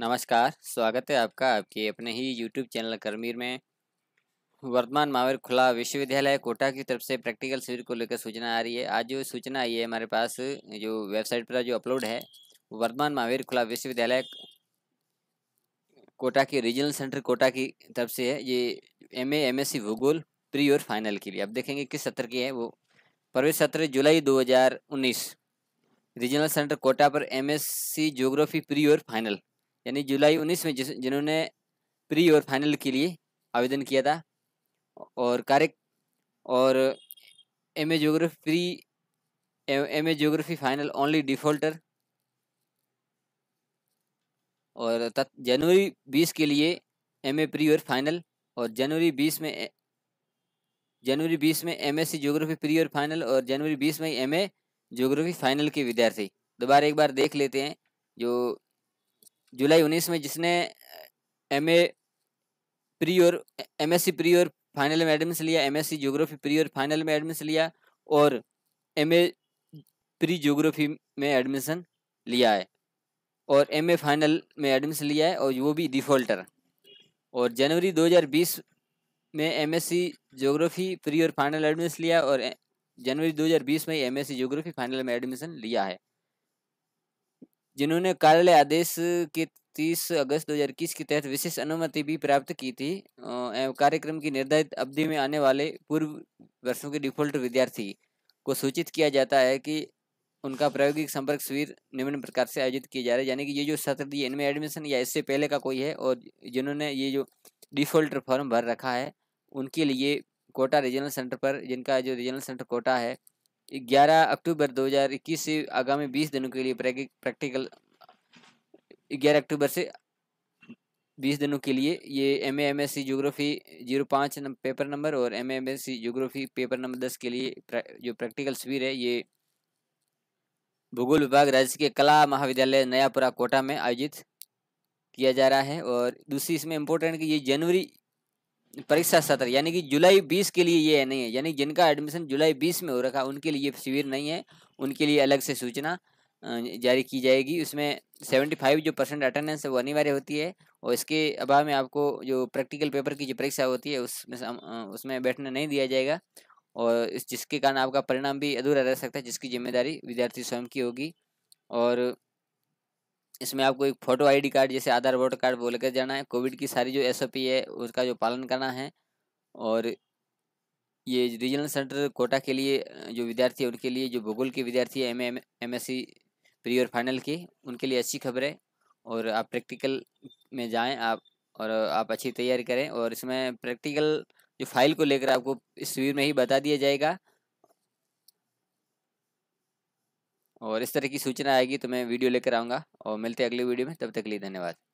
नमस्कार स्वागत है आपका आपके अपने ही यूट्यूब चैनल करमीर में वर्तमान महावीर खुला विश्वविद्यालय कोटा की तरफ से प्रैक्टिकल शिविर को लेकर सूचना आ रही है आज जो सूचना आई है हमारे पास जो वेबसाइट पर जो अपलोड है वर्तमान महावीर खुला विश्वविद्यालय कोटा के रीजनल सेंटर कोटा की तरफ से है ये M A M S C भूगोल प्री और फाइनल के लिए अब देखेंगे किस सत्र की है वो प्रवेश सत्र जुलाई दो रीजनल सेंटर कोटा पर एम एस सी प्री और फाइनल यानी जुलाई उन्नीस में जिस जिन्होंने प्री और फाइनल के लिए आवेदन किया था और कार्य और M A geography pre M A geography final only defaulter और तत् जनवरी बीस के लिए एम ए प्री और फाइनल और जनवरी बीस में जनवरी बीस में M S C geography pre और फाइनल और जनवरी बीस में एम ए जोग्राफी फाइनल के विद्यार्थी दोबारा एक बार देख लेते हैं जो जुलाई उन्नीस में जिसने एम ए प्री और एम एस सी प्री और फाइनल में एडमिशन लिया M S C geography pre और फाइनल में एडमिशन लिया और एम ए प्री जोग्राफी में एडमिशन लिया है और एम ए फाइनल में एडमिशन लिया है और वो भी डिफ़ॉल्टर और जनवरी 2020 में M S C geography pre और फाइनल एडमिशन लिया और जनवरी 2020 में M S C geography final में एडमिशन लिया है जिन्होंने कार्यालय आदेश के तीस अगस्त 2021 के तहत विशेष अनुमति भी प्राप्त की थी कार्यक्रम की निर्धारित अवधि में आने वाले पूर्व वर्षों के डिफॉल्ट विद्यार्थी को सूचित किया जाता है कि उनका प्रायोगिक संपर्क शिविर निम्न प्रकार से आयोजित किया जा रहा है यानी कि ये जो सत्र दिए इनमें एडमिशन या इससे पहले का कोई है और जिन्होंने ये जो डिफॉल्ट फॉर्म भर रखा है उनके लिए कोटा रीजनल सेंटर पर जिनका जो रीजनल सेंटर कोटा है ग्यारह अक्टूबर 2021 से आगामी 20 दिनों के लिए प्रैक्टिकल ग्यारह अक्टूबर से 20 दिनों के लिए ये M M S C geography zero पाँच नम, पेपर नंबर और M M S C geography paper number दस के लिए जो प्रैक्टिकल शिविर है ये भूगोल विभाग राज्य के कला महाविद्यालय नयापुरा कोटा में आयोजित किया जा रहा है और दूसरी इसमें इम्पोर्टेंट कि ये जनवरी परीक्षा सत्र यानी कि जुलाई बीस के लिए ये है नहीं है यानी जिनका एडमिशन जुलाई बीस में हो रखा उनके लिए शिविर नहीं है उनके लिए अलग से सूचना जारी की जाएगी उसमें सेवेंटी फाइव जो परसेंट अटेंडेंस है वो अनिवार्य होती है और इसके अभाव में आपको जो प्रैक्टिकल पेपर की जो परीक्षा होती है उसमें उसमें बैठने नहीं दिया जाएगा और इस जिसके कारण आपका परिणाम भी अधूरा रह सकता है जिसकी जिम्मेदारी विद्यार्थी स्वयं की होगी और इसमें आपको एक फ़ोटो आईडी कार्ड जैसे आधार वोटर कार्ड बोल लेकर जाना है कोविड की सारी जो एसओपी है उसका जो पालन करना है और ये रीजनल सेंटर कोटा के लिए जो विद्यार्थी है उनके लिए जो भूगोल के विद्यार्थी है M M M S C pre और फाइनल के उनके लिए अच्छी खबर है और आप प्रैक्टिकल में जाएँ आप और आप अच्छी तैयारी करें और इसमें प्रैक्टिकल जो फाइल को लेकर आपको इस शिविर में ही बता दिया जाएगा और इस तरह की सूचना आएगी तो मैं वीडियो लेकर आऊँगा और मिलते हैं अगली वीडियो में तब तक के लिए धन्यवाद